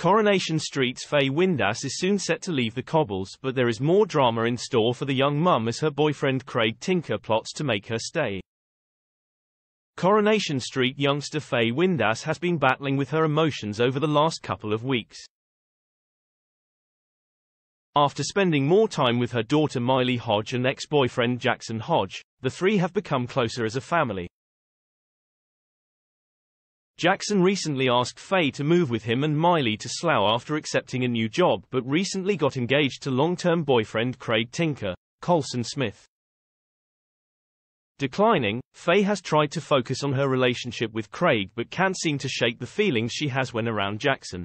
Coronation Street's Faye Windass is soon set to leave the cobbles, but there is more drama in store for the young mum as her boyfriend Craig Tinker plots to make her stay. Coronation Street youngster Faye Windass has been battling with her emotions over the last couple of weeks. After spending more time with her daughter Miley Hodge and ex-boyfriend Jackson Hodge, the three have become closer as a family. Jackson recently asked Faye to move with him and Miley to Slough after accepting a new job but recently got engaged to long-term boyfriend Craig Tinker, Colson Smith. Declining, Faye has tried to focus on her relationship with Craig but can't seem to shake the feelings she has when around Jackson.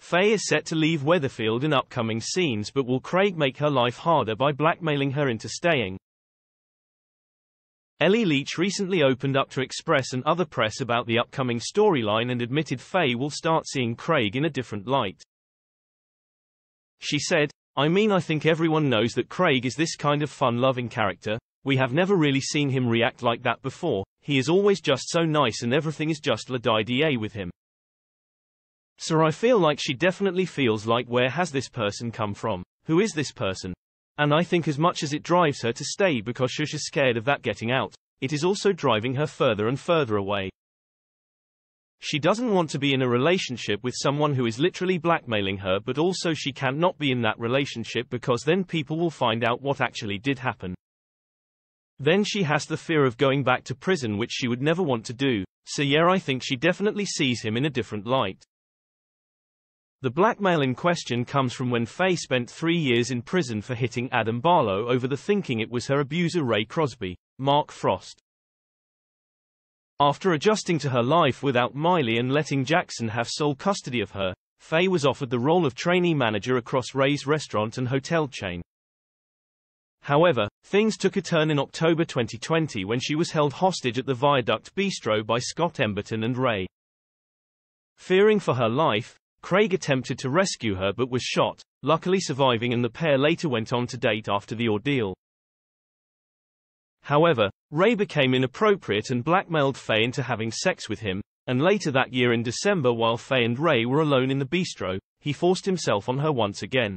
Faye is set to leave Weatherfield in upcoming scenes but will Craig make her life harder by blackmailing her into staying, Ellie Leach recently opened up to Express and other press about the upcoming storyline and admitted Faye will start seeing Craig in a different light. She said, I mean I think everyone knows that Craig is this kind of fun-loving character, we have never really seen him react like that before, he is always just so nice and everything is just la di da with him. So I feel like she definitely feels like where has this person come from, who is this person, and I think as much as it drives her to stay because Shush is scared of that getting out, it is also driving her further and further away. She doesn't want to be in a relationship with someone who is literally blackmailing her, but also she can't not be in that relationship because then people will find out what actually did happen. Then she has the fear of going back to prison, which she would never want to do, so yeah, I think she definitely sees him in a different light. The blackmail in question comes from when Faye spent three years in prison for hitting Adam Barlow over the thinking it was her abuser Ray Crosby, Mark Frost. After adjusting to her life without Miley and letting Jackson have sole custody of her, Faye was offered the role of trainee manager across Ray's restaurant and hotel chain. However, things took a turn in October 2020 when she was held hostage at the Viaduct Bistro by Scott Emberton and Ray. Fearing for her life, Craig attempted to rescue her but was shot, luckily surviving and the pair later went on to date after the ordeal. However, Ray became inappropriate and blackmailed Faye into having sex with him, and later that year in December while Faye and Ray were alone in the bistro, he forced himself on her once again.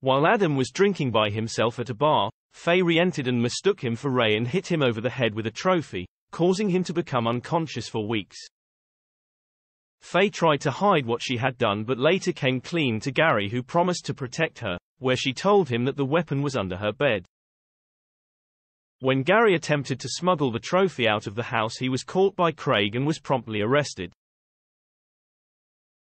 While Adam was drinking by himself at a bar, Faye re-entered and mistook him for Ray and hit him over the head with a trophy, causing him to become unconscious for weeks. Faye tried to hide what she had done but later came clean to Gary who promised to protect her, where she told him that the weapon was under her bed. When Gary attempted to smuggle the trophy out of the house he was caught by Craig and was promptly arrested.